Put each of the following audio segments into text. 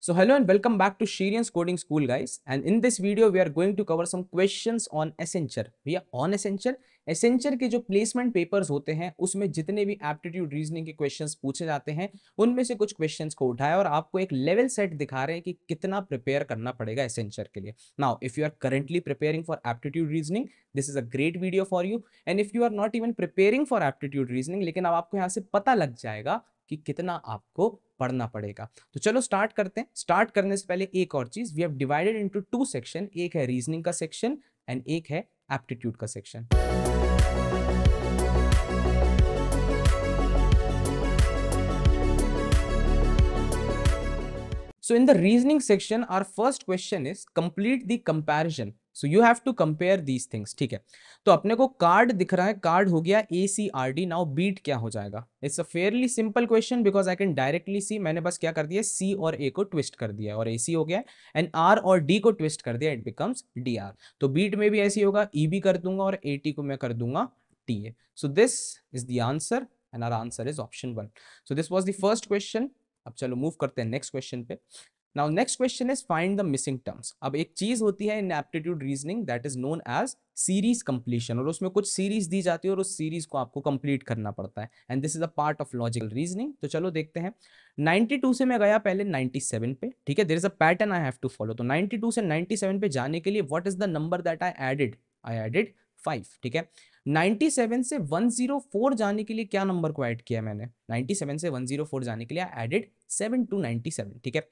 So hello and welcome back to Shirian's Coding School guys and in this video we are going to cover some questions on we are on Accenture, Accenture के जो placement papers होते हैं उसमें जितने भी aptitude reasoning के questions पूछे जाते हैं उनमें से कुछ क्वेश्चंस को उठाया और आपको एक लेवल सेट दिखा रहे हैं कि कितना प्रिपेयर करना पड़ेगा एसेंचर के लिए now if you are currently preparing for aptitude reasoning this is a great video for you and if you are not even preparing for aptitude reasoning लेकिन अब आपको यहाँ से पता लग जाएगा कि कितना आपको पढ़ना पड़ेगा तो चलो स्टार्ट करते हैं स्टार्ट करने से पहले एक और चीज we have divided into two section एक है रीजनिंग का सेक्शन एंड एक है एप्टीट्यूड का section so in the reasoning section our first question is complete the comparison so you have to compare these things ठीक है तो अपने को कार्ड दिख रहा है कार्ड हो गया A C R D now beat क्या हो जाएगा it's a fairly simple question because I can directly see मैंने बस क्या कर दिया सी और ए को ट्विस्ट कर दिया और ए सी हो गया एंड आर और डी को ट्विस्ट कर दिया इट बिकम्स डी आर तो बीट में भी ऐसी होगा ई e भी कर दूंगा और ए टी को मैं कर दूंगा T A so this is the answer and our answer is option one so this was the first question अब चलो मूव करते हैं नेक्स्ट क्वेश्चन पे now next question is find the missing terms अब एक चीज होती है in aptitude reasoning that is known as series completion और उसमें कुछ सीरीज दी जाती है और उस सीरीज को आपको कंप्लीट करना पड़ता है and this is a part of logical reasoning तो चलो देखते हैं 92 से मैं गया पहले 97 पे ठीक है there is a pattern I have to follow तो 92 से 97 पे जाने के लिए what is the number that I added I added five ठीक है 97 से 104 जाने के लिए क्या नंबर को ऐड किया मैंने 97 से 104 जाने के लिए एडेड 7 टू 97 ठीक है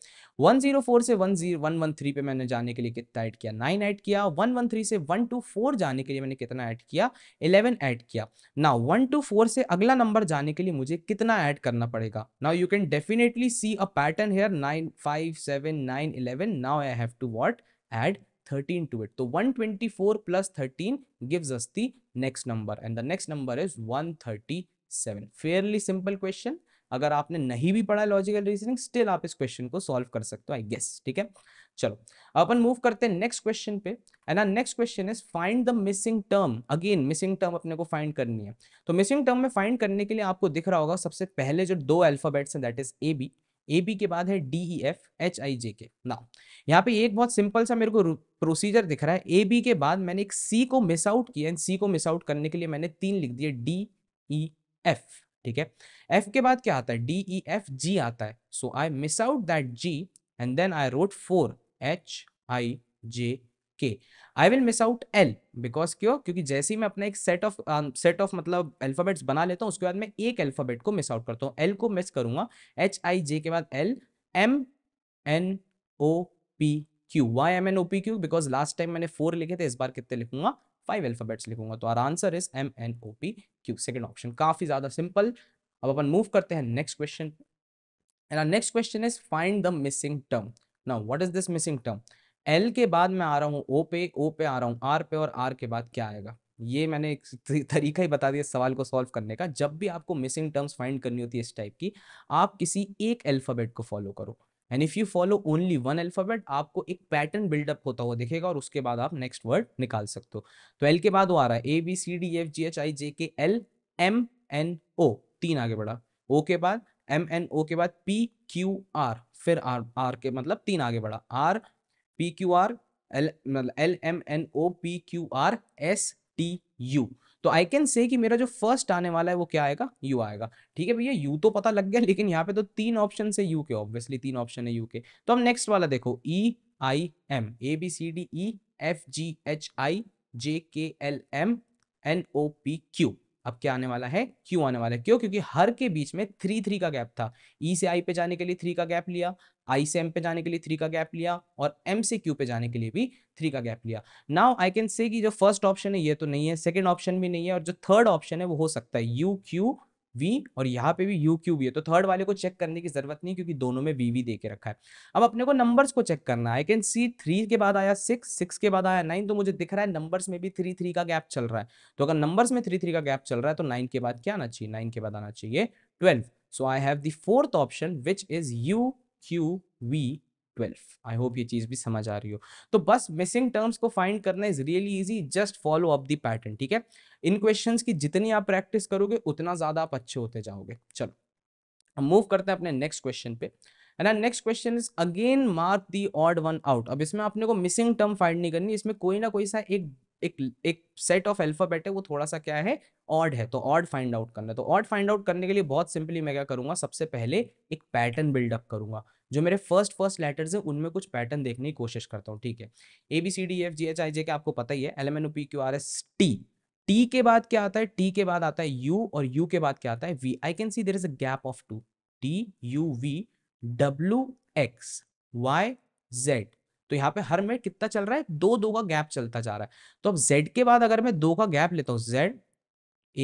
104 से 113 पे मैंने जाने के लिए कितना ऐड किया 9 ऐड किया 113 से 124 जाने के लिए मैंने कितना ऐड किया 11 ऐड किया ना 124 से अगला नंबर जाने के लिए मुझे कितना ऐड करना पड़ेगा now you can definitely see a pattern here nine five seven nine eleven now I have to what add 13 to it. So 124 plus 13 gives us the next number and the next number is 137. Fairly simple question. अगर आपने नहीं भी पढ़ा logical reasoning still आप इस question को solve कर सकते हो आई गेस ठीक है चलो अपन मूव करते हैं नेक्स्ट क्वेश्चन पे and next question is find the missing term again missing term अपने को फाइंड करनी है तो मिसिंग टर्म में फाइंड करने के लिए आपको दिख रहा होगा सबसे पहले जो दो अल्फाबेट्स हैं that is A B A B के बाद है D E F H I J K ना यहाँ पे एक बहुत सिंपल सा मेरे को प्रोसीजर दिख रहा है ए बी के बाद मैंने एक सी को मिस आउट किया एंड सी को मिस आउट करने के लिए मैंने तीन लिख दिए डी ई एफ ठीक है एफ के बाद क्या आता है डी ई एफ जी आता है so I miss out that G and then I wrote four H I J K I will miss out L because क्यों क्योंकि जैसे ही मैं अपना एक सेट ऑफ सेट ऑफ मतलब अल्फाबेट्स बना लेता हूँ उसके बाद मैं एक अल्फाबेट को मिस आउट करता हूँ एल को मिस करूंगा एच आई जे के बाद L M N O P Q Y M N O P Q because last time मैंने फोर लिखे थे इस बार कितने लिखूंगा फाइव अल्फाबेट्स लिखूंगा तो our answer is M N O P Q second option काफी ज्यादा सिंपल अब अपन मूव करते हैं next question and next question is find the missing term now what is this missing term L के बाद मैं आ रहा हूँ ओ पे ओ पे आ रहा हूँ आर पे और आर के बाद क्या आएगा ये मैंने एक तरीका ही बता दिया इस सवाल को सॉल्व करने का जब भी आपको मिसिंग टर्म्स फाइंड करनी होती है इस टाइप की आप किसी एक अल्फ़ाबेट को फॉलो करो and if you follow only one alphabet आपको एक पैटर्न बिल्डअप होता हुआ दिखेगा और उसके बाद आप नेक्स्ट वर्ड निकाल सकते हो तो एल के बाद वो आ रहा है A B C D F G H I J K L M N ओ तीन आगे बढ़ा ओ के बाद एम एन ओ के बाद पी क्यू आर फिर आर आर के मतलब तीन आगे बढ़ा R P Q R L मतलब L M N O P Q R S T U तो आई कैन से कि मेरा जो फर्स्ट आने वाला है वो क्या आएगा यू आएगा ठीक है भैया यू तो पता लग गया लेकिन यहाँ पे तो तीन ऑप्शन है यू के ऑब्वियसली तीन ऑप्शन है यू के तो हम नेक्स्ट वाला देखो E I M A B C D E F G H I J K L M N O P Q अब क्या आने वाला है क्यों आने वाला है क्यों क्योंकि हर के बीच में थ्री थ्री का गैप था ई e से आई पे जाने के लिए थ्री का गैप लिया आई से एम पे जाने के लिए थ्री का गैप लिया और एम से क्यू पे जाने के लिए भी थ्री का गैप लिया नाउ आई कैन से कि जो फर्स्ट ऑप्शन है ये तो नहीं है सेकेंड ऑप्शन भी नहीं है और जो थर्ड ऑप्शन है वो हो सकता है यू क्यू वी और यहाँ पे भी यू क्यू भी है तो थर्ड वाले को चेक करने की जरूरत नहीं क्योंकि दोनों में वी वी दे के रखा है अब अपने को नंबर्स को चेक करना आई कैन सी थ्री के बाद आया सिक्स सिक्स के बाद आया नाइन तो मुझे दिख रहा है नंबर्स में भी थ्री थ्री का गैप चल रहा है तो अगर नंबर्स में थ्री थ्री का गैप चल रहा है तो नाइन के बाद क्या आना चाहिए नाइन के बाद आना चाहिए twelve so I have the fourth option which is U Q V twelve I hope ये चीज़ भी समझ आ रही हो तो बस मिसिंग टर्म्स को फाइंड करना is really easy just follow up the pattern ठीक है इन क्वेश्चंस की जितनी आप प्रैक्टिस करोगे उतना ज़्यादा आप अच्छे होते जाओगे चलो हम मूव करते हैं अपने नेक्स्ट क्वेश्चन पे and next question is again mark the odd one out अब इसमें आपने को मिसिंग टर्म फाइंड नहीं करनी इसमें कोई ना कोई सा एक एक एक सेट ऑफ अल्फाबेट है वो थोड़ा सा क्या है ऑड है तो ऑड फाइंड आउट करना है तो ऑड फाइंड आउट करने के लिए बहुत सिंपली मैं क्या करूंगा सबसे पहले एक पैटर्न बिल्डअप करूंगा जो मेरे फर्स्ट फर्स्ट लेटर्स हैं उनमें कुछ पैटर्न देखने की कोशिश करता हूँ ठीक है A B C D F G H I J K आपको पता ही है L M N O P Q R S T T के बाद क्या आता है टी के बाद आता है यू और यू के बाद क्या आता है V I can see there is a gap of two T U V W X Y Z तो यहाँ पे हर में कितना चल रहा है दो दो का गैप चलता जा रहा है तो अब जेड के बाद अगर मैं दो का गैप लेता हूँ जेड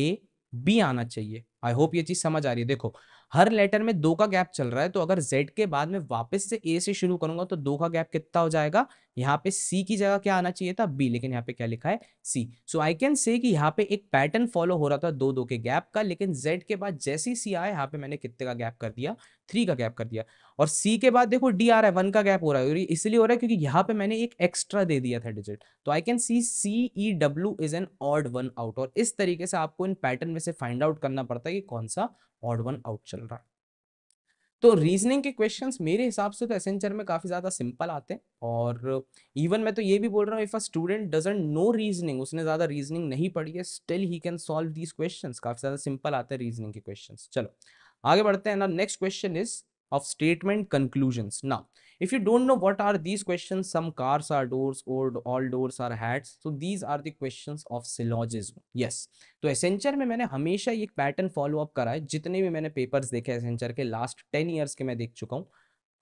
ए बी आना चाहिए आई होप ये चीज समझ आ रही है देखो हर लेटर में दो का गैप चल रहा है तो अगर जेड के बाद में वापस से ए से शुरू करूंगा तो दो का गैप कितना हो जाएगा यहाँ पे सी की जगह क्या आना चाहिए था बी लेकिन यहाँ पे क्या लिखा है सी सो आई कैन से कि यहाँ पे एक पैटर्न फॉलो हो रहा था दो दो के गैप का लेकिन जेड के बाद जैसे ही सी आया यहाँ पे मैंने कितने का गैप कर दिया थ्री का गैप कर दिया और सी के बाद देखो डी आ रहा है वन का गैप हो रहा है इसलिए हो रहा है क्योंकि यहाँ पे मैंने एक एक्स्ट्रा दे दिया था डिजिट तो I can see C E W is an odd one out और इस तरीके से आपको इन पैटर्न में से फाइंड आउट करना पड़ता है कि कौन सा ऑड वन आउट चल रहा तो रीजनिंग के क्वेश्चंस मेरे हिसाब से तो एसेंचर में काफ़ी ज़्यादा सिंपल आते हैं और इवन मैं तो ये भी बोल रहा हूँ if a student doesn't know reasoning उसने ज़्यादा रीजनिंग नहीं पढ़ी है still he can solve these questions काफ़ी ज़्यादा सिंपल आते हैं रीजनिंग के क्वेश्चंस चलो आगे बढ़ते हैं ना next question is of statement conclusion ना if you don't know what are these questions some cars are doors or all doors are hats so these are the questions of syllogism yes तो Accenture में मैंने हमेशा एक pattern follow up करा है जितने भी मैंने पेपर्स देखे एसेंचर के लास्ट टेन ईयर्स के मैं देख चुका हूँ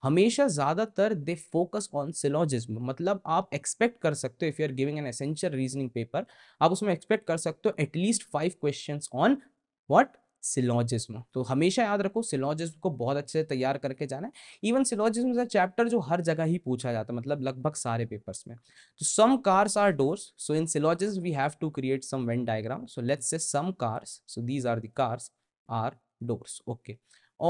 हमेशा ज़्यादातर दे फोकस ऑन सिलोजिज्म मतलब आप एक्सपेक्ट कर सकते हो if you are giving an Accenture reasoning paper आप उसमें एक्सपेक्ट कर सकते हो at least five question on what syllogism तो हमेशा याद रखो सिलॉजिज्म को बहुत अच्छे से तैयार करके जाना है इवन सिलॉजिज्म का चैप्टर जो हर जगह ही पूछा जाता है मतलब लगभग सारे पेपर्स में तो some cars are doors so in syllogism we have to create some Venn diagram so let's say some cars so these are the cars are doors okay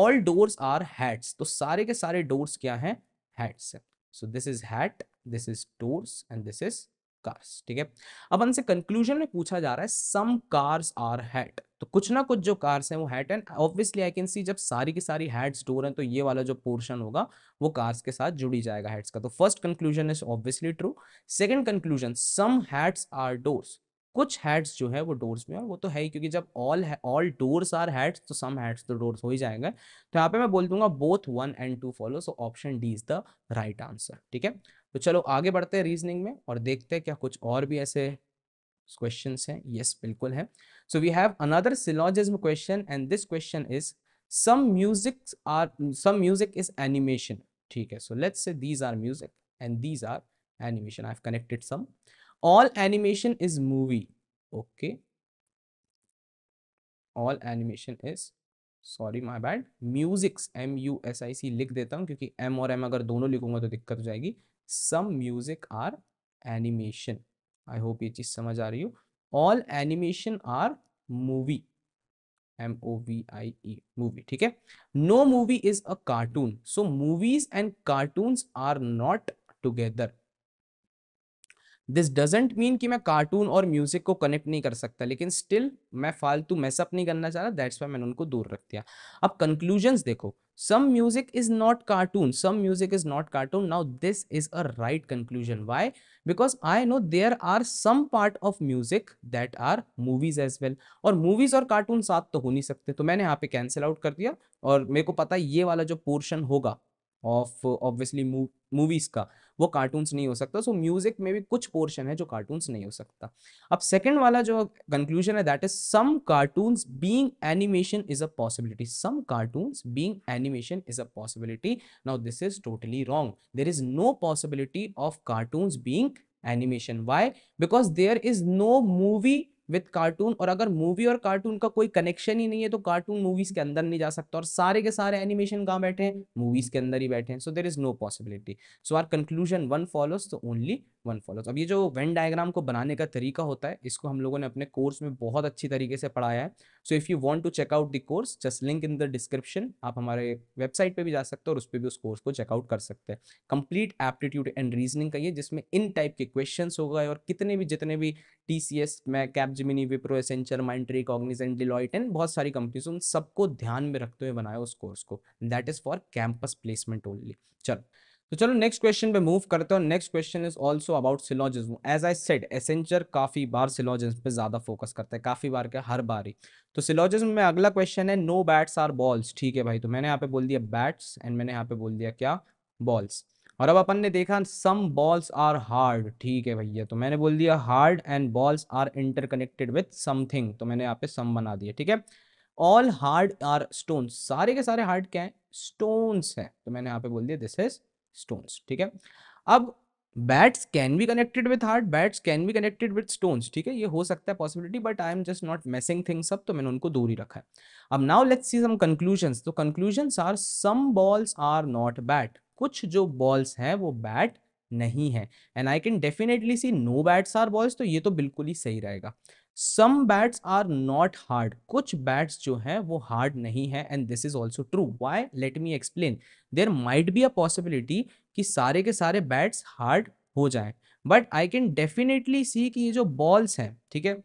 all doors are hats तो सारे के सारे डोर्स क्या हैं hats so this is hat this is doors and this is cars ठीक है अब उनसे कंक्लूजन में पूछा जा रहा है सम कार्स आर हैट तो कुछ ना कुछ जो कार्स हैं वो hat and obviously I can see जब सारी की सारी हैट्स स्टोर हैं तो ये वाला जो पोर्शन होगा वो कार्स के साथ जुड़ी जाएगा हैट्स का तो first conclusion is obviously true second conclusion some hats are doors कुछ हैड्स जो है वो डोर्स में और वो तो है ही क्योंकि जब all all doors are hats तो सम हैड्स तो डोर्स हो ही जाएंगे तो यहाँ पे मैं बोल दूंगा both one and two follow so option D is the right answer ठीक है तो चलो आगे बढ़ते हैं रीजनिंग में और देखते हैं क्या कुछ और भी ऐसे क्वेश्चन हैं यस बिल्कुल है so we have another syllogism question and this question is some music are some music is animation ठीक है so let's say these are music and these are animation I have connected some all animation is movie okay all animation is sorry my bad musics M U S I C लिख देता हूँ क्योंकि M और M अगर दोनों लिखूंगा तो दिक्कत हो जाएगी some music are animation I hope ये चीज समझ आ रही हो all animation are movie M O V I E movie ठीक है no movie is a cartoon so movies and cartoon are not together this doesn't mean कि मैं कार्टून और म्यूजिक को कनेक्ट नहीं कर सकता लेकिन स्टिल मैं फालतू मैसअप नहीं करना चाह रहा दैट्स वाई मैंने उनको दूर रख दिया अब कंक्लूजन देखो some music is not cartoon some music is not cartoon now this is a right conclusion why because I know there are some part of music that are movies as well और movies और cartoon साथ तो हो नहीं सकते तो मैंने यहाँ पे कैंसिल आउट कर दिया और मेरे को पता है ये वाला जो पोर्शन होगा ऑफ ऑब्वियसली मूवीज का वो कार्टून्स नहीं हो सकता सो म्यूजिक में भी कुछ पोर्शन है जो कार्टून्स नहीं हो सकता अब सेकेंड वाला जो कंक्लूजन है that is some cartoons being animation is a possibility some cartoons being animation is a possibility now this is totally wrong there is no possibility of cartoons being animation why because there is no movie with cartoon और अगर movie और cartoon का कोई connection ही नहीं है तो cartoon movies के अंदर नहीं जा सकता और सारे के सारे एनिमेशन कहाँ बैठे हैं मूवीज के अंदर ही बैठे हैं so there is no possibility so our conclusion one follows the only one follows अब ये जो वेन डायग्राम को बनाने का तरीका होता है इसको हम लोगों ने अपने कोर्स में बहुत अच्छी तरीके से पढ़ाया है so if you want to check out the course just link in the description आप हमारे वेबसाइट पे भी जा सकते हो और उस पर भी उस कोर्स को चेकआउट कर सकते हैं कंप्लीट एप्टीट्यूड एंड रीजनिंग का ये जिसमें इन टाइप के क्वेश्चन हो गए और कितने भी जितने भी T C S Capgemini Wipro Accenture Mindtree Cognizant Deloitte and बहुत सारी कंपनीज उन सबको ध्यान में रखते हुए बनाया उस कोर्स को that is for campus placement only चलो तो चलो नेक्स्ट क्वेश्चन पे मूव करते हैं next question is also about syllogism as I said Accenture काफी बार सिलोजिज्म पे ज्यादा फोकस करता है काफी बार के हर बार ही तो सिलोजिज्म में अगला क्वेश्चन है नो बैट्स आर बॉल्स ठीक है भाई तो मैंने यहाँ पे बोल दिया बैट्स एंड मैंने यहाँ पे बोल दिया क्या बॉल्स और अब अपन ने देखा सम बॉल्स आर हार्ड ठीक है भैया तो मैंने बोल दिया hard and balls are interconnected with something तो मैंने यहाँ पे सम बना दिया ठीक है ऑल हार्ड आर स्टोन सारे के सारे हार्ड क्या है स्टोन्स है तो मैंने यहाँ पे बोल दिया दिस इज स्टोन्स ठीक है अब bats can be connected with hard bats can be connected with stones ठीक है ये हो सकता है possibility but I am just not messing things अब तो मैंने उनको दूर ही रखा है अब now let's see some conclusion तो conclusion are some balls are not bat कुछ जो बॉल्स हैं वो बैट नहीं है and I can definitely see no bats are balls तो ये तो बिल्कुल ही सही रहेगा some bats are not hard कुछ बैट्स जो हैं वो हार्ड नहीं है and this is also true why let me explain there might be a possibility कि सारे के सारे बैट्स हार्ड हो जाएं but I can definitely see कि ये जो बॉल्स हैं ठीक है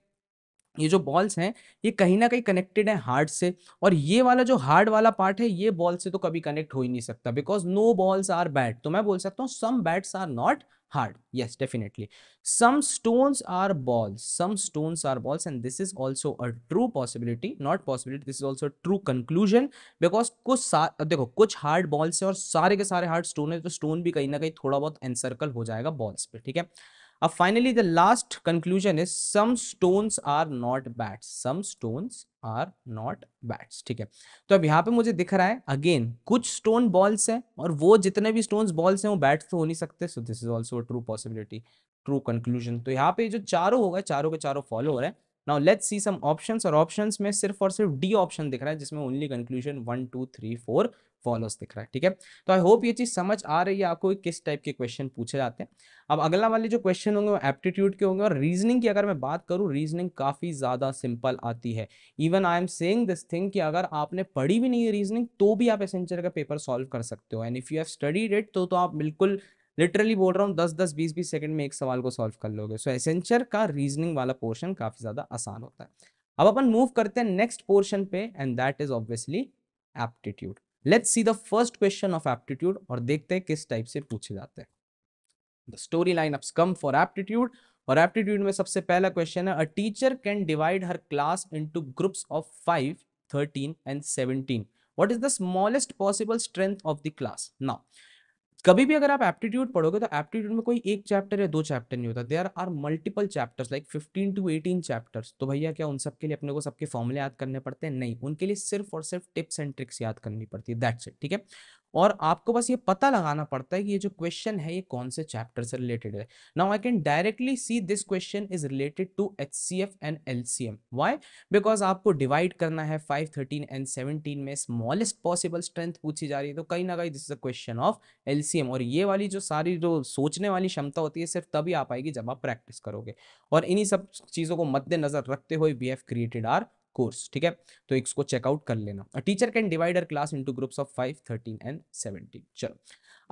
ये जो बॉल्स हैं ये कहीं ना कहीं कनेक्टेड है हार्ड से और ये वाला जो हार्ड वाला पार्ट है ये बॉल से तो कभी कनेक्ट हो ही नहीं सकता because no balls are bat तो मैं बोल सकता हूँ some bats are not hard yes definitely some stones are balls some stones are balls and this is also a true possibility not possibility this is also a true conclusion because कुछ देखो कुछ hard balls है और सारे के सारे hard stone है तो stone भी कहीं ना कहीं थोड़ा बहुत encircle हो जाएगा balls पे ठीक है अब finally the last conclusion is some stones are not bats some stones are not bats ठीक है तो अब यहाँ पे मुझे दिख रहा है अगेन कुछ स्टोन बॉल्स हैं और वो जितने भी स्टोन बॉल्स हैं वो बैट्स तो हो नहीं सकते so this is also true possibility true conclusion तो यहाँ पे जो चारों होगा चारों के चारों फॉलो हो रहे हैं now let's see some options और ऑप्शंस में सिर्फ और सिर्फ डी ऑप्शन दिख रहा है जिसमें only conclusion one two three four follows दिख रहा है ठीक है तो आई होप ये चीज समझ आ रही है आपको किस टाइप के क्वेश्चन पूछे जाते हैं अब अगला वाले जो क्वेश्चन होंगे वो एप्टीट्यूड के होंगे और रीजनिंग की अगर मैं बात करूँ रीजनिंग काफ़ी ज़्यादा सिंपल आती है even I am saying this thing कि अगर आपने पढ़ी भी नहीं है रीजनिंग तो भी आप एसेंचर का पेपर सॉल्व कर सकते हो and if you have studied it तो आप बिल्कुल लिटरली बोल रहा हूँ दस दस बीस बीस सेकंड में एक सवाल को सॉल्व कर लोगे सो so, एसेंचर का रीजनिंग वाला पोर्शन काफ़ी ज़्यादा आसान होता है अब अपन मूव करते हैं नेक्स्ट पोर्शन पे and that is obviously aptitude let's see the first question of aptitude और देखते हैं किस टाइप से पूछे जाते हैं the story line ups come for aptitude और एप्टीट्यूड में सबसे पहला क्वेश्चन है a teacher can divide her class into groups of five thirteen and seventeen what is the smallest possible strength of the class now कभी भी अगर आप aptitude पढ़ोगे तो एप्टीट्यूड में कोई एक चैप्टर या दो चैप्टर नहीं होता there are multiple chapters like fifteen to eighteen chapters तो भैया क्या उन सबके लिए अपने को सबके फॉर्मूले याद करने पड़ते हैं नहीं उनके लिए सिर्फ और सिर्फ टिप्स एंड ट्रिक्स याद करनी पड़ती है दैट्स इट ठीक है और आपको बस ये पता लगाना पड़ता है कि ये जो क्वेश्चन है ये कौन से चैप्टर से रिलेटेड है now I can directly see this question is related to H C F and L C M वाई बिकॉज आपको डिवाइड करना है फाइव थर्टीन एंड सेवनटीन में स्मॉलेस्ट पॉसिबल स्ट्रेंथ पूछी जा रही है तो कहीं ना कहीं this is a question of L C LCM और ये वाली जो सारी जो सोचने वाली क्षमता होती है सिर्फ तभी आ पाएगी जब आप प्रैक्टिस करोगे और इन्हीं सब चीज़ों को मद्देनजर रखते हुए we have created our course ठीक है तो इसको चेकआउट कर लेना teacher can divide her class into groups of five thirteen and seventeen चलो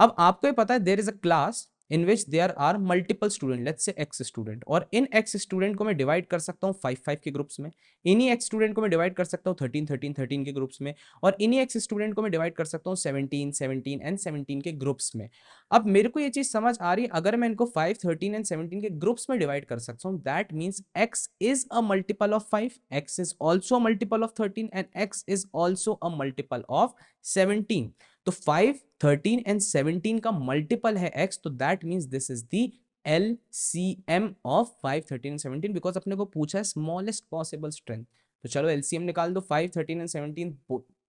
अब आपको ये पता है there is a class in which there are multiple student let's say X student और इन एक्स स्टूडेंट को मैं डिवाइड कर सकता हूँ फाइव फाइव के ग्रुप्स में इन्हीं एक्स स्टूडेंट को मैं डिवाइड कर सकता हूँ थर्टीन थर्टीन थर्टीन के ग्रुप्स में और इन्हीं एक्स स्टूडेंट को मैं डिवाइड कर सकता हूँ सेवनटीन सेवनटीन एंड सेवनटीन के ग्रुप्स में अब मेरे को ये चीज़ समझ आ रही है अगर मैं इनको फाइव थर्टीन एंड सेवनटीन के ग्रुप्स में डिवाइड कर सकता हूँ that means X is a multiple of five X is also multiple of thirteen and X is also a multiple of seventeen तो फाइव थर्टीन एंड सेवनटीन का multiple है X तो that means this is the L C M of five thirteen and seventeen because अपने को पूछा है smallest possible strength तो चलो एल सी एम निकाल दो five thirteen and seventeen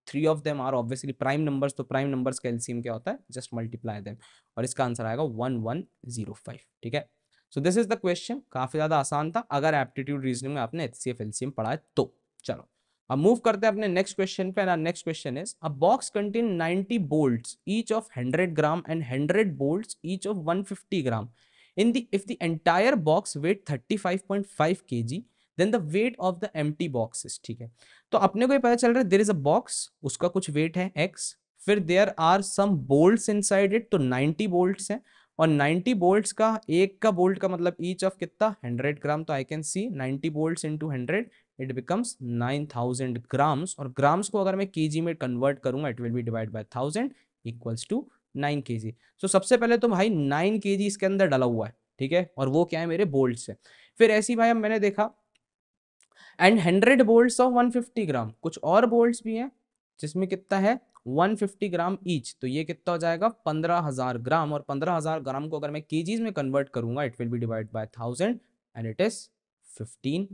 three of them are obviously prime numbers तो prime numbers का एल सी एम क्या होता है जस्ट मल्टीप्लाई देम और इसका आंसर आएगा वन वन जीरो फाइव ठीक है so this is the question काफी ज्यादा आसान था अगर एप्टीट्यूड रीजनिंग में आपने H C F L LCM पढ़ा है तो चलो अब मूव करते हैं अपने नेक्स्ट क्वेश्चन पे next question is a box contain 90 bolts each of 100 gram and 100 bolts each of 150 gram in the if the entire box weight 35.5 KG then the weight of the empty box is ठीक है तो अपने को ये पता चल रहा है देर इज अ बॉक्स उसका कुछ वेट है एक्स फिर there are some bolts inside it तो 90 बोल्ट्स हैं और 90 बोल्ट्स का एक का बोल्ट का मतलब ईच ऑफ कितना 100 ग्राम तो I can see 90 bolts into 100 it becomes 9000 grams और ग्राम्स को अगर मैं केजी में कन्वर्ट करूंगा it will be divide by 1000 equals to 9 KG so सबसे पहले तो भाई 9 केजी इसके अंदर डला हुआ है ठीक है और वो क्या है मेरे बोल्ट से फिर ऐसी भाई अब मैंने देखा and hundred bolt of one fifty gram कुछ और बोल्ट भी हैं जिसमें कितना है 150 ग्राम ईच तो ये कितना हो जाएगा 15000 ग्राम और 15000 ग्राम को अगर मैं केजीज में कन्वर्ट करूंगा it will be divide by thousand and it is 15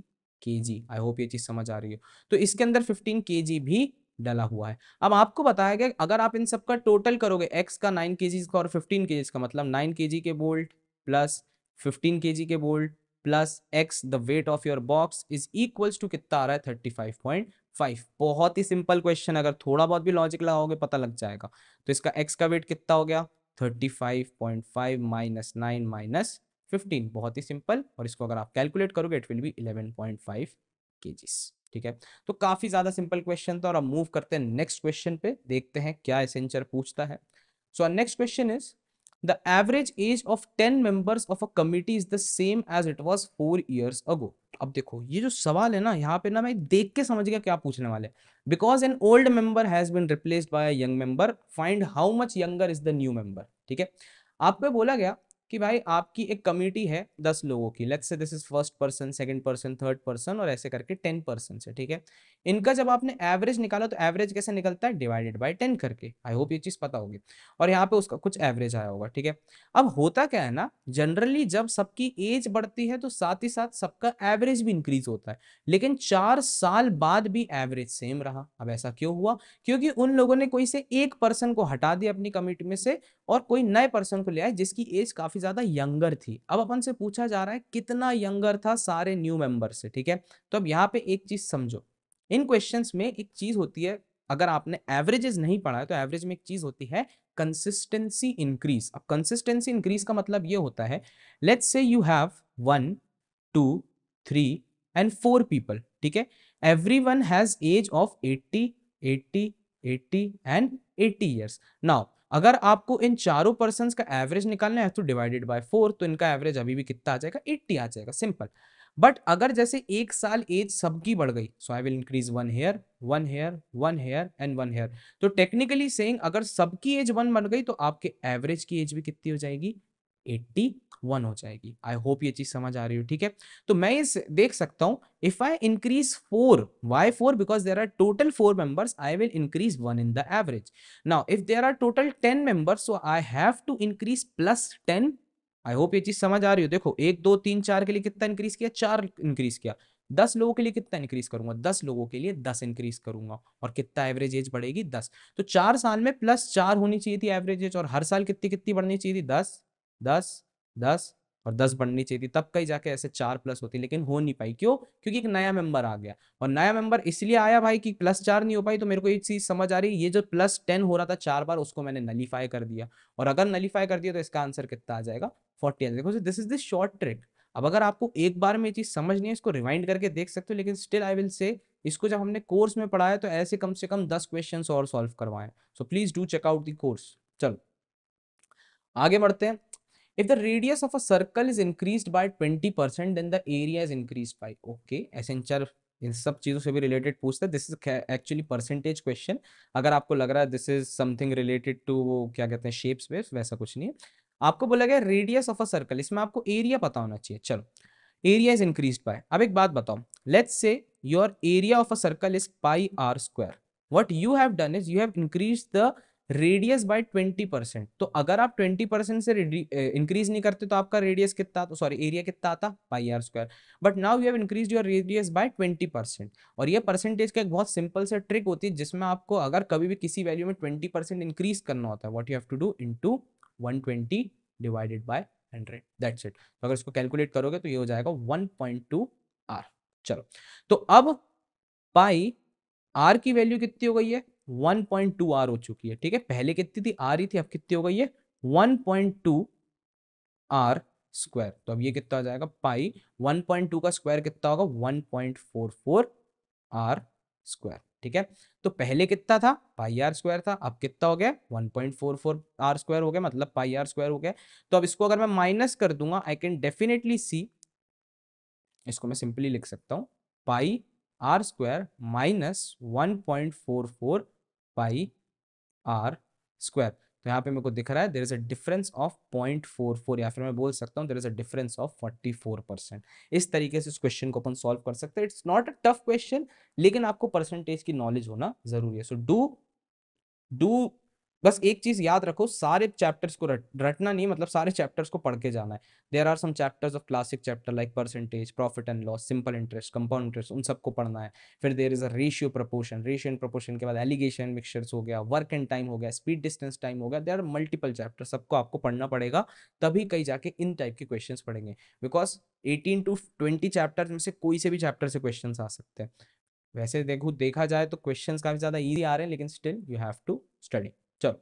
KG I hope ये चीज समझ आ रही है तो इसके अंदर 15 केजी भी डाला हुआ है अब आपको बताया गया अगर आप इन सब का टोटल करोगे एक्स का नाइन के का और फिफ्टीन के का मतलब नाइन के के बोल्ट प्लस फिफ्टीन के के bolt plus X the weight of your box is equals to कितना आ रहा है थर्टी फाइव पॉइंट फाइव बहुत ही सिंपल क्वेश्चन अगर थोड़ा बहुत भी लॉजिक लगाओगे पता लग जाएगा तो इसका एक्स का वेट कितना हो गया thirty five point five minus nine minus fifteen बहुत ही सिंपल और इसको अगर आप कैलकुलेट करोगे it will be eleven point five K ठीक है तो काफी ज्यादा सिंपल क्वेश्चन था और अब मूव करते हैं नेक्स्ट क्वेश्चन पे देखते हैं क्या एसेंचर पूछता है so next question is the average age of 10 members of a committee is the same as it was 4 years ago अब देखो ये जो सवाल है ना यहाँ पे ना मैं देख के समझ गया क्या पूछने वाले because an old member has been replaced by young member find how much younger is the new member ठीक है आप पे बोला गया कि भाई आपकी एक कमिटी है दस लोगों की let's say this is first person second person third person और ऐसे करके टेन पर्सन से ठीक है इनका जब आपने एवरेज निकाला तो एवरेज कैसे निकलता है डिवाइडेड बाय टेन करके आई होप ये चीज़ पता होगी और यहाँ पे उसका कुछ एवरेज आया होगा ठीक है अब होता क्या है ना जनरली जब सबकी एज बढ़ती है तो साथ ही साथ सबका एवरेज भी इंक्रीज होता है लेकिन चार साल बाद भी एवरेज सेम रहा अब ऐसा क्यों हुआ क्योंकि उन लोगों ने कोई से एक पर्सन को हटा दिया अपनी कमिटी में से और कोई नए पर्सन को ले आए जिसकी एज काफी ज्यादा यंगर थी अब अपन से पूछा जा रहा है कितना यंगर था सारे न्यू मेंबर से ठीक है तो अब यहाँ पे एक चीज समझो इन क्वेश्चन में एक चीज होती है अगर आपने एवरेजेस नहीं पढ़ा है तो एवरेज में एक चीज होती है कंसिस्टेंसी इंक्रीज अब कंसिस्टेंसी इंक्रीज का मतलब ये होता है let's say you have one two three and four people ठीक है every one has age of eighty eighty eighty and eighty years now अगर आपको इन चारों पर्सन का एवरेज निकालना है तो डिवाइडेड बाय फोर तो इनका एवरेज अभी भी कितना आ जाएगा एट्टी आ जाएगा सिंपल बट अगर जैसे एक साल एज सबकी बढ़ गई so I will increase one here one here one here and one here तो टेक्निकली सेइंग अगर सबकी एज वन बन गई तो आपके एवरेज की एज भी कितनी हो जाएगी एट्टी वन हो जाएगी आई होप ये चीज समझ आ रही हो ठीक है तो मैं ये देख सकता हूँ if I increase four by four because there are total four members I will increase one in the average now if there are total ten members so I have to increase plus ten I hope ये चीज समझ आ रही हो देखो एक दो तीन चार के लिए कितना इंक्रीज किया चार इंक्रीज किया दस लोगों के लिए कितना इंक्रीज करूंगा दस लोगों के लिए दस इंक्रीज करूंगा और कितना एवरेज एज बढ़ेगी दस तो चार साल में प्लस चार होनी चाहिए थी एवरेज एज और हर साल कितनी कितनी बढ़नी चाहिए थी दस दस दस और दस बढ़नी चाहिए थी तब कहीं जाके ऐसे चार प्लस होती लेकिन हो नहीं पाई क्यों क्योंकि एक नया मेंबर आ गया और नया मेंबर इसलिए आया भाई कि प्लस चार नहीं हो पाई तो मेरे को एक चीज समझ आ रही ये जो प्लस टेन हो रहा था चार बार उसको मैंने नलीफाई कर दिया और अगर नलीफाई कर दिया तो इसका आंसर कितना आ जाएगा फोर्टी देखो this is this short trick अब अगर आपको एक बार में ये चीज समझ नहीं है इसको रिवाइंड करके देख सकते हो लेकिन स्टिल आई विल से इसको जब हमने कोर्स में पढ़ाया तो ऐसे कम से कम दस क्वेश्चन और सोल्व करवाए so please do check out the course चलो आगे बढ़ते हैं the radius of a circle is increase by twenty percent then the area is increase by okay Accenture इन सब चीज़ों से भी रिलेटेड पूछता है this is actually percentage question अगर आपको लग रहा है this is something related to वो क्या कहते हैं शेप्स वेप्स वैसा कुछ नहीं है आपको बोला गया रेडियस ऑफ अ सर्कल इसमें आपको एरिया पता होना चाहिए चलो एरिया इज इंक्रीज बाय अब एक बात बताओ let's say your area of a circle is pi r square what you have done is you have increase the radius by twenty percent तो अगर आप ट्वेंटी परसेंट से इंक्रीज नहीं करते तो आपका रेडियस कितना तो सॉरी एरिया कितना आता pi r square but now you have increase your radius by twenty percent और ये परसेंटेज का एक बहुत सिंपल से ट्रिक होती है जिसमें आपको अगर कभी भी किसी वैल्यू में ट्वेंटी परसेंट इंक्रीज करना होता है what you have to do into one twenty divided by hundred that's it तो अगर इसको कैलकुलेट करोगे तो ये हो जाएगा वन पॉइंट टू आर चलो तो अब पाई आर की वैल्यू कितनी हो गई है वन पॉइंट टू आर हो चुकी है ठीक है पहले कितनी थी आर ही थी अब कितनी हो गई है one point two r square तो अब ये कितना आ जाएगा पाई वन पॉइंट टू का स्क्वायर कितना होगा one point four four r square ठीक है तो पहले कितना था पाई आर स्क्वायर था अब कितना हो गया one point four four r square हो गया मतलब पाई आर स्क्वायर हो गया तो अब इसको अगर मैं माइनस कर दूंगा आई कैन डेफिनेटली सी इसको मैं सिंपली लिख सकता हूँ pi r square minus one point four four pi r square तो यहाँ पे मेरे को दिख रहा है there is a difference of point four four या फिर मैं बोल सकता हूँ there is a difference of forty four percent इस तरीके से इस क्वेश्चन को अपन सॉल्व कर सकते हैं it's not a tough question लेकिन आपको परसेंटेज की नॉलेज होना जरूरी है सो डू डू बस एक चीज याद रखो सारे चैप्टर्स को रट, रटना नहीं मतलब सारे चैप्टर्स को पढ़ के जाना है there are some chapters of classic chapter like percentage profit and loss simple interest compound interest उन सबको पढ़ना है फिर there is a ratio proportion ratio and proportion के बाद एलिगेशन मिक्सचर्स हो गया वर्क एंड टाइम हो गया स्पीड डिस्टेंस टाइम हो गया देर आर मल्टीपल चैप्टर सबको आपको पढ़ना पड़ेगा तभी कहीं जाके इन टाइप के क्वेश्चन पढ़ेंगे because eighteen to twenty chapter में से कोई से भी चैप्टर से क्वेश्चन आ सकते हैं वैसे देखो देखा जाए तो क्वेश्चन काफ़ी ज़्यादा ईजी आ रहे हैं लेकिन still you have to study चलो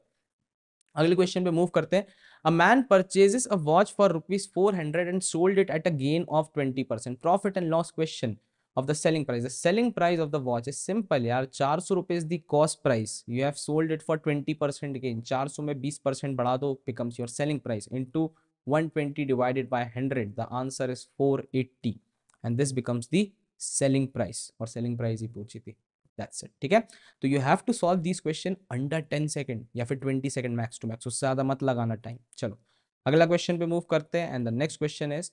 अगले क्वेश्चन पे मूव करते हैं a man purchases a watch for rupees four hundred and sold it at a gain of twenty percent profit and loss question of the selling price the selling price of the watch is simple यार चार सौ rupees the cost price you have sold it for twenty percent gain चार सौ में बीस percent बढ़ा दो becomes your selling price into one twenty divided by hundred the answer is four eighty and this becomes the selling price और selling price ही पूछी थी दैट्स इट ठीक है तो you have to solve this question under ten second या फिर twenty second max to max उससे ज़्यादा मत लगाना टाइम चलो अगला क्वेश्चन पे मूव करते हैं and the next question is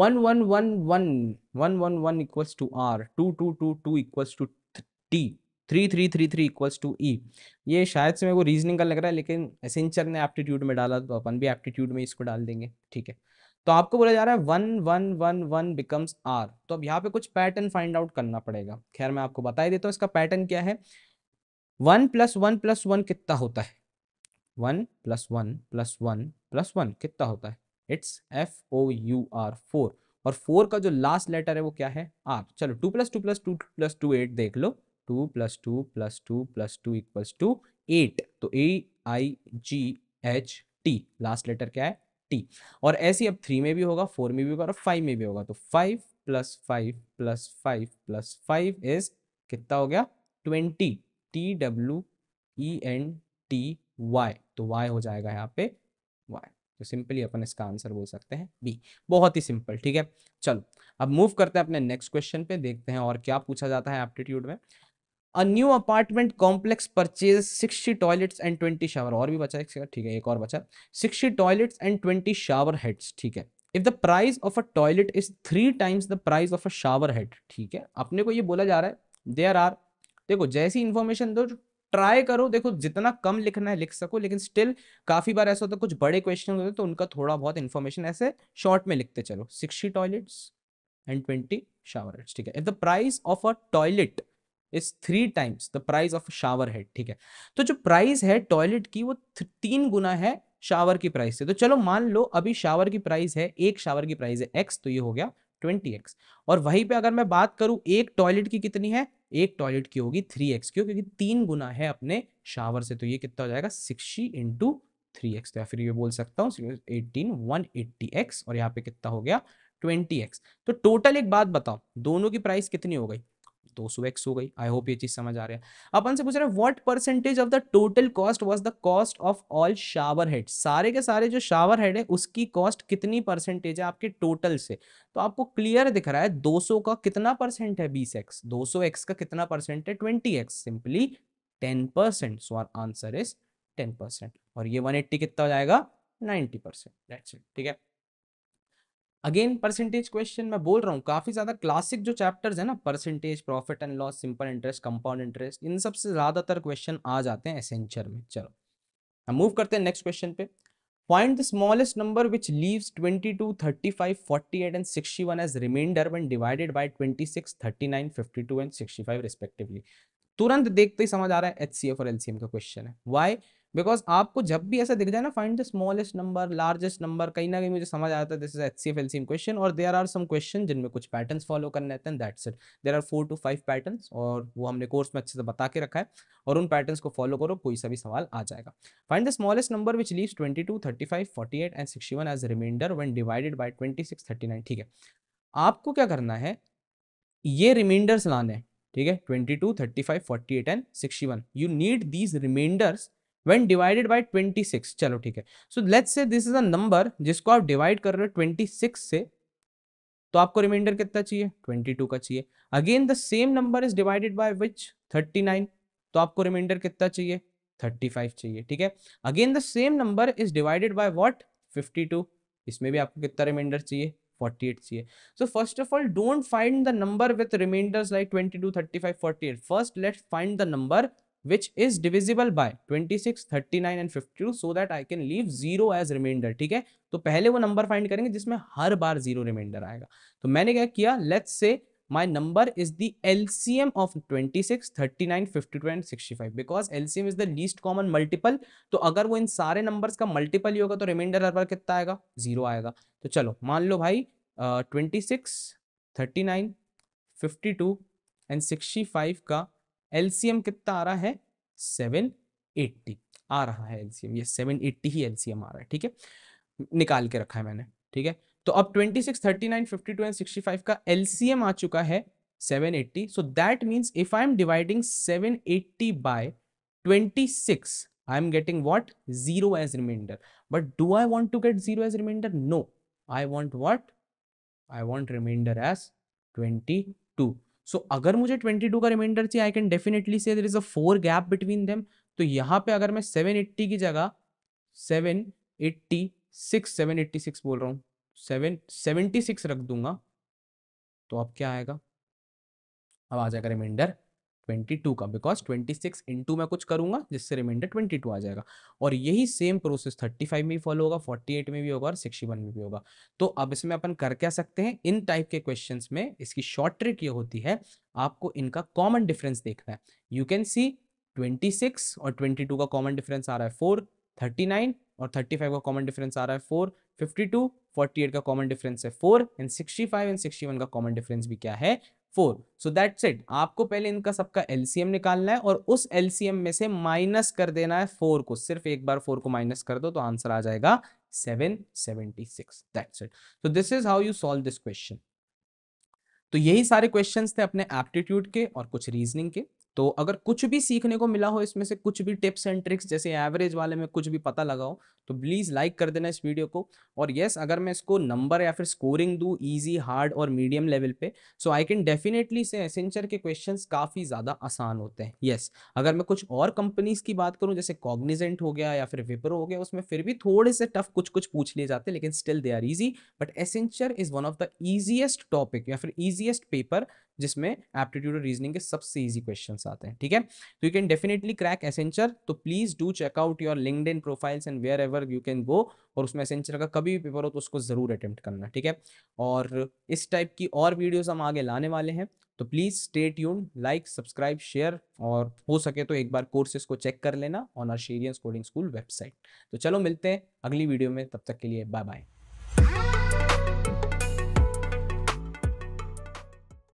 one one one one one one one equals to R two two two two equals to T three three three three equals to E ये शायद से मेरे को reasoning का लग रहा है लेकिन एसेंचर ने एप्टीट्यूड में डाला तो अपन भी एप्टीट्यूड में इसको डाल देंगे ठीक है तो आपको बोला जा रहा है one one one one becomes R तो अब यहाँ पे कुछ पैटर्न फाइंड आउट करना पड़ेगा खैर मैं आपको बता ही देता हूँ इसका पैटर्न क्या है one plus one plus one कितना होता है one plus one plus one plus one कितना होता है it's F O U R four और फोर का जो लास्ट लेटर है वो क्या है आर चलो two plus two plus two plus two eight देख लो two plus two plus two plus two equals to eight तो A I G H T last letter क्या है सिक्सटी और ऐसे ही अब थ्री में भी होगा फोर में भी होगा और फाइव में भी होगा तो five plus five plus five plus five is कितना हो गया twenty T W E N T Y तो वाई हो जाएगा यहाँ पे वाई तो सिंपली अपन इसका आंसर बोल सकते हैं बी बहुत ही सिंपल ठीक है चलो अब मूव करते हैं अपने नेक्स्ट क्वेश्चन पे देखते हैं और क्या पूछा जाता है एप्टीट्यूड में a new apartment complex purchase sixty toilets and twenty shower और भी बचा है ठीक है एक और बचा sixty toilets and twenty shower heads ठीक है if the price of a toilet is three times the price of a shower head ठीक है अपने को ये बोला जा रहा है देयर आर देखो जैसी इन्फॉर्मेशन दो ट्राई करो देखो जितना कम लिखना है लिख सको लेकिन स्टिल काफी बार ऐसा होता है कुछ बड़े क्वेश्चन होते हैं तो उनका थोड़ा बहुत इन्फॉर्मेशन ऐसे शॉर्ट में लिखते चलो sixty toilets and twenty shower heads ठीक है if the price of a toilet is three times the price of shower head ठीक है तो जो प्राइस है टॉयलेट की वो तीन गुना है शावर की प्राइस से तो चलो मान लो अभी शावर की प्राइस है एक शावर की प्राइस है एक्स तो ये हो गया ट्वेंटी एक्स और वहीं पे अगर मैं बात करूं एक टॉयलेट की कितनी है एक टॉयलेट की होगी थ्री एक्स क्यों क्योंकि तीन गुना है अपने शावर से तो ये कितना हो जाएगा सिक्सटी इंटू थ्री एक्स तो या फिर ये बोल सकता हूँ एटीन वन एट्टी एक्स और यहाँ पे कितना हो गया ट्वेंटी एक्स तो टोटल एक बात बताओ दोनों की प्राइस कितनी हो गई दो सौ एक्स हो गई आई होप ये चीज समझ आ रहा है अपन से पूछ रहे हैं what percentage of the total cost was the cost of all shower head सारे के सारे जो शावर हेड है उसकी कॉस्ट कितनी परसेंटेज है आपके टोटल से तो आपको क्लियर दिख रहा है 200 का कितना परसेंट है 20x 200x का कितना परसेंट है 20x simply 10 so our answer is 10 और ये 180 कितना हो जाएगा 90 परसेंट ठीक है अगेन परसेंटेज क्वेश्चन मैं बोल रहा हूँ काफी ज्यादा क्लासिक जो चैप्टर्स है ना percentage profit and loss simple interest compound interest इन सबसे ज्यादातर क्वेश्चन आ जाते हैं एसेंचर में चलो हम मूव करते हैं नेक्स्ट क्वेश्चन पे find the smallest number which leaves five forty eight and sixty one as remainder one divided by twenty six thirty nine fifty two and sixty five respectively तुरंत देखते ही समझ आ रहा है एच सी एफ और L C M का question है वाई बिकॉज आपको जब भी ऐसा दिख जाए ना find the smallest number largest number कहीं ना कहीं मुझे समझ आता है this is H C F L C question और देर आर सम क्वेश्चन जिनमें कुछ पैटर्न फॉलो करने रहते हैं that set there are four two five pattern और वो हमने कोर्स में अच्छे से बता के रखा है और उन पैटर्न को फॉलो करो कोई सा भी सवाल आ जाएगा find the smallest number which leave twenty two thirty five forty eight and sixty one as remainder one divided by twenty six thirty nine ठीक है आपको क्या करना है ये रिमाइंडर्स लाने ठीक है twenty two thirty five forty eight and sixty one you need these remainders when divided by twenty six चलो ठीक है so let's say this is a number जिसको आप डिवाइड कर रहे हो ट्वेंटी सिक्स से तो आपको रिमाइंडर कितना चाहिए ट्वेंटी टू का चाहिए again the same number is divided by which thirty nine तो आपको रिमाइंडर कितना चाहिए थर्टी फाइव चाहिए ठीक है again the same number is divided by what fifty two इसमें भी आपको कितना रिमाइंडर चाहिए 48 चाहिए so first of all don't find the number with remainders like 22 35 48 first let's find the number which is divisible by 26, 39 and 52 so that I can leave zero as remainder ठीक है तो पहले वो नंबर फाइंड करेंगे जिसमें हर बार zero reminder आएगा तो मैंने क्या किया let's say my number is the L C M of twenty six thirty nine fifty two and sixty five because L C M is the least common multiple तो अगर वो इन सारे नंबर का मल्टीपल ही होगा तो रिमाइंडर हर बार कितना आएगा zero आएगा तो चलो मान लो भाई twenty six thirty nine fifty two and sixty five का एलसीएम कितना आ रहा है 780 आ रहा है एलसीएम ये 780 ही एलसीएम आ रहा है ठीक है निकाल के रखा है मैंने ठीक है तो अब 26, 39, 52 एंड 65 का एलसीएम आ चुका है 780 so that means if I am dividing 780 by 26 I am getting what zero as remainder but do I want to get zero as remainder no I want what I want remainder as 22 so so, अगर मुझे twenty two का reminder चाहिए आई can definitely say there is a four gap between them तो यहाँ पे अगर मैं seven eighty की जगह seven eighty six seven eighty six बोल रहा हूँ सेवन सेवेंटी सिक्स रख दूंगा तो अब क्या आएगा अब आ जाएगा रिमाइंडर ट्वेंटी टू का बिकॉज ट्वेंटी सिक्स इंटू मैं कुछ करूंगा जिससे रिमाइंडर ट्वेंटी टू आ जाएगा और यही सेम प्रोसेस थर्टी फाइव में फॉलो होगा फोर्टी एट में भी होगा और सिक्सटी वन में भी होगा तो अब इसमें अपन कर क्या सकते हैं इन टाइप के क्वेश्चन में इसकी शॉर्ट ट्रिक ये होती है आपको इनका कॉमन डिफरेंस देखना है you can see twenty six और ट्वेंटी टू का कॉमन डिफरेंस आ रहा है फोर थर्टी नाइन और थर्टी फाइव का कॉमन डिफरेंस आ रहा है four fifty two forty eight का कॉमन डिफरेंस है four and sixty five and sixty one का कॉमन डिफरेंस भी क्या है फोर सो दैट सेट आपको पहले इनका सबका एलसीएम निकालना है और उस एलसीएम में से माइनस कर देना है फोर को सिर्फ एक बार फोर को माइनस कर दो तो आंसर आ जाएगा seven seventy six that's so this is how you solve this question तो यही सारे क्वेश्चंस थे अपने एप्टीट्यूड के और कुछ रीजनिंग के तो अगर कुछ भी सीखने को मिला हो इसमें से कुछ भी टिप्स एंड ट्रिक्स जैसे एवरेज वाले में कुछ भी पता लगा हो तो प्लीज़ लाइक कर देना इस वीडियो को और येस अगर मैं इसको नंबर या फिर स्कोरिंग दूँ ईजी हार्ड और मीडियम लेवल पे so I can definitely say Accenture के क्वेश्चन काफ़ी ज़्यादा आसान होते हैं येस अगर मैं कुछ और कंपनीज़ की बात करूँ जैसे कॉग्निजेंट हो गया या फिर विप्रो हो गया उसमें फिर भी थोड़े से टफ कुछ कुछ पूछ लिए जाते लेकिन still they are easy but Accenture is one of the easiest topic या फिर ईजीएस्ट पेपर जिसमें एप्टीट्यूड और रीजनिंग के सबसे ईजी क्वेश्चन आते हैं ठीक है तो you can definitely crack Accenture तो please do check out your LinkedIn profiles and wherever you can go और उसमें एसेंचर का कभी भी पेपर हो तो उसको जरूर अटेम्प्ट करना ठीक है और इस टाइप की और वीडियोज हम आगे लाने वाले हैं तो please stay tune like subscribe share और हो सके तो एक बार कोर्सेज को चेक कर लेना ऑन आर्शेरियंस कोडिंग स्कूल वेबसाइट तो चलो मिलते हैं अगली वीडियो में तब तक के लिए बाय बाय